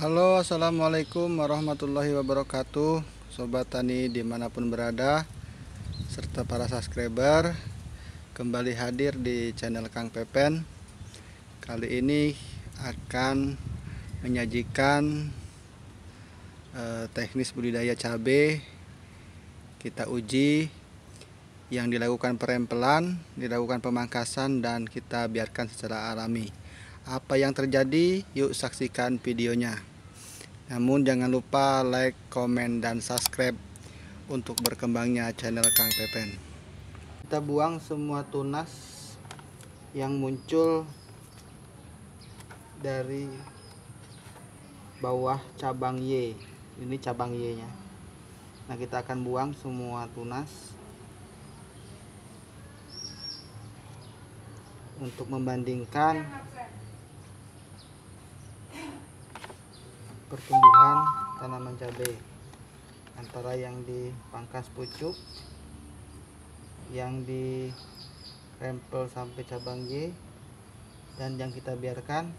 Halo assalamualaikum warahmatullahi wabarakatuh Sobat Tani dimanapun berada Serta para subscriber Kembali hadir di channel Kang Pepen Kali ini akan menyajikan eh, Teknis budidaya cabai Kita uji Yang dilakukan perempelan Dilakukan pemangkasan Dan kita biarkan secara alami apa yang terjadi? Yuk saksikan videonya. Namun jangan lupa like, komen, dan subscribe untuk berkembangnya channel Kang Pepen. Kita buang semua tunas yang muncul dari bawah cabang Y. Ini cabang Y-nya. Nah, kita akan buang semua tunas untuk membandingkan pertumbuhan tanaman cabai antara yang dipangkas pucuk yang di rempel sampai cabang G dan yang kita biarkan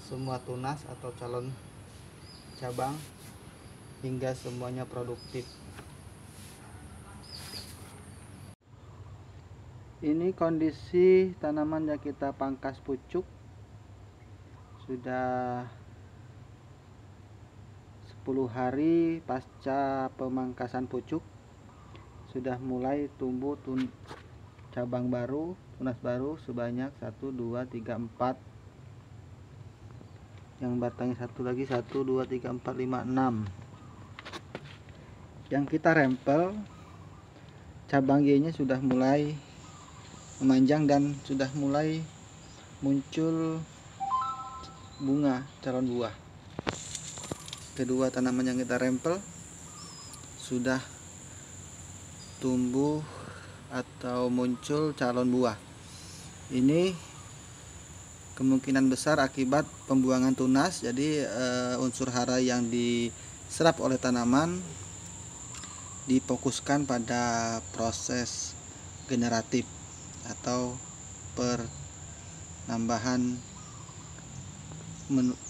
semua tunas atau calon cabang hingga semuanya produktif ini kondisi tanaman yang kita pangkas pucuk sudah 10 hari pasca pemangkasan pucuk sudah mulai tumbuh tun cabang baru tunas baru sebanyak 1 2 3 4 yang batangnya satu lagi 1 2 3 4 5 6 yang kita rempel cabang Y nya sudah mulai memanjang dan sudah mulai muncul bunga calon buah kedua tanaman yang kita rempel sudah tumbuh atau muncul calon buah ini kemungkinan besar akibat pembuangan tunas jadi e, unsur hara yang diserap oleh tanaman difokuskan pada proses generatif atau penambahan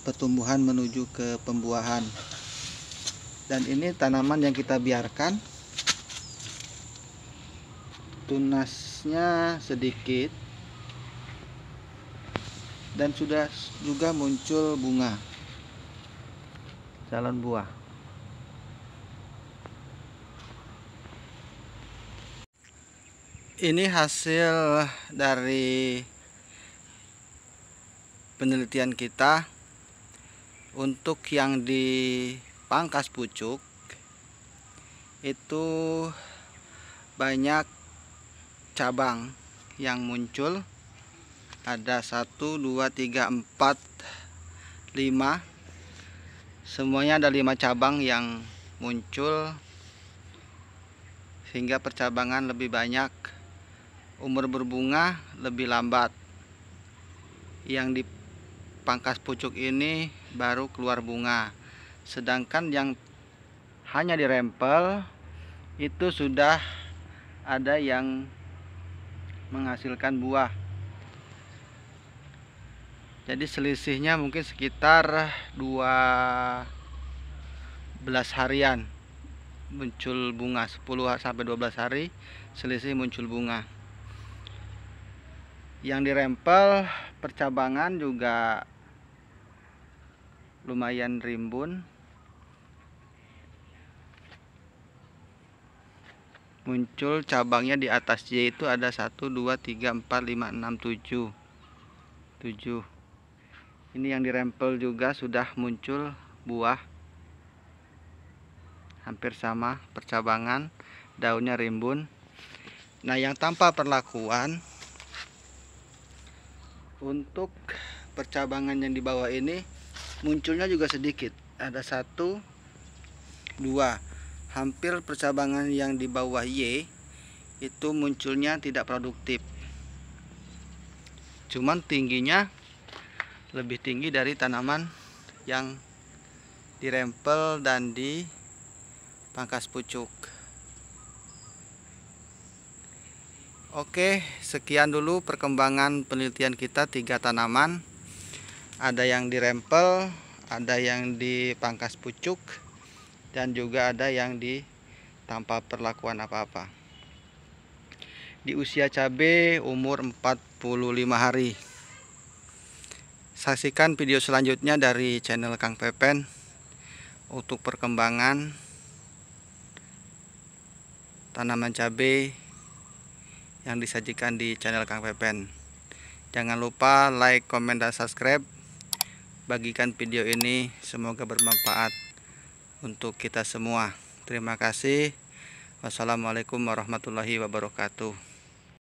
pertumbuhan menuju ke pembuahan dan ini tanaman yang kita biarkan tunasnya sedikit dan sudah juga muncul bunga calon buah ini hasil dari penelitian kita untuk yang di pangkas pucuk itu banyak cabang yang muncul ada 1 2 3 4 5 semuanya ada 5 cabang yang muncul sehingga percabangan lebih banyak umur berbunga lebih lambat yang di pangkas pucuk ini baru keluar bunga sedangkan yang hanya dirempel itu sudah ada yang menghasilkan buah jadi selisihnya mungkin sekitar 12 harian muncul bunga 10 sampai 12 hari selisih muncul bunga yang dirempel percabangan juga lumayan rimbun muncul cabangnya di atas J itu ada 1 2 3 4 5 6 7 7 ini yang dirempel juga sudah muncul buah hampir sama percabangan daunnya rimbun nah yang tanpa perlakuan untuk percabangan yang di bawah ini munculnya juga sedikit ada satu dua hampir percabangan yang di bawah Y itu munculnya tidak produktif cuman tingginya lebih tinggi dari tanaman yang dirempel dan di pangkas pucuk Oke, sekian dulu perkembangan penelitian kita tiga tanaman. Ada yang dirempel, ada yang dipangkas pucuk, dan juga ada yang di tanpa perlakuan apa-apa. Di usia cabai umur 45 hari. Saksikan video selanjutnya dari channel Kang Pepen untuk perkembangan tanaman cabai yang disajikan di channel Kang Pepen. Jangan lupa like, komen, dan subscribe. Bagikan video ini, semoga bermanfaat untuk kita semua. Terima kasih. Wassalamualaikum warahmatullahi wabarakatuh.